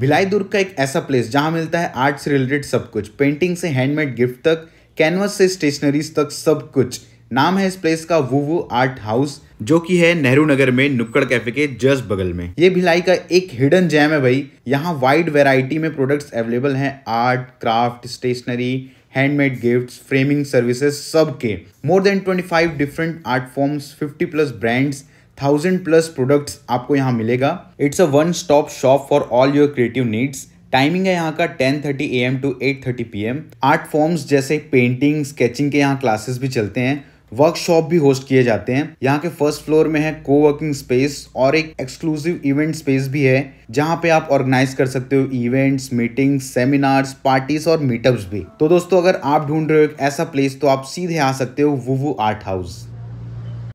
भिलाई दुर्ग का एक ऐसा प्लेस जहां मिलता है आर्ट से रिलेटेड सब कुछ पेंटिंग से हैंडमेड गिफ्ट तक कैनवस से स्टेशनरीज तक सब कुछ नाम है इस प्लेस का वो वो आर्ट हाउस जो कि है नेहरू नगर में नुक्कड़ कैफे के जस्ट बगल में ये भिलाई का एक हिडन जैम है भाई यहाँ वाइड वेराइटी में प्रोडक्ट्स अवेलेबल हैं art craft stationery handmade gifts framing services सब के more than twenty five different art forms fifty plus brands thousand plus products आपको यहाँ मिलेगा it's a one stop shop for all your creative needs timing है यहाँ का 10:30 thirty A M to eight thirty P M art forms जैसे painting sketching के यहाँ classes भी चलते हैं वर्कशॉप भी होस्ट किए जाते हैं यहाँ के फर्स्ट फ्लोर में है को वर्किंग स्पेस और एक एक्सक्लूसिव इवेंट स्पेस भी है जहाँ पे आप ऑर्गेनाइज कर सकते हो इवेंट्स मीटिंग्स सेमिनार्स पार्टीज और मीटअप्स भी तो दोस्तों अगर आप ढूंढ रहे हो ऐसा प्लेस तो आप सीधे आ सकते हो वो वो आर्ट हाउस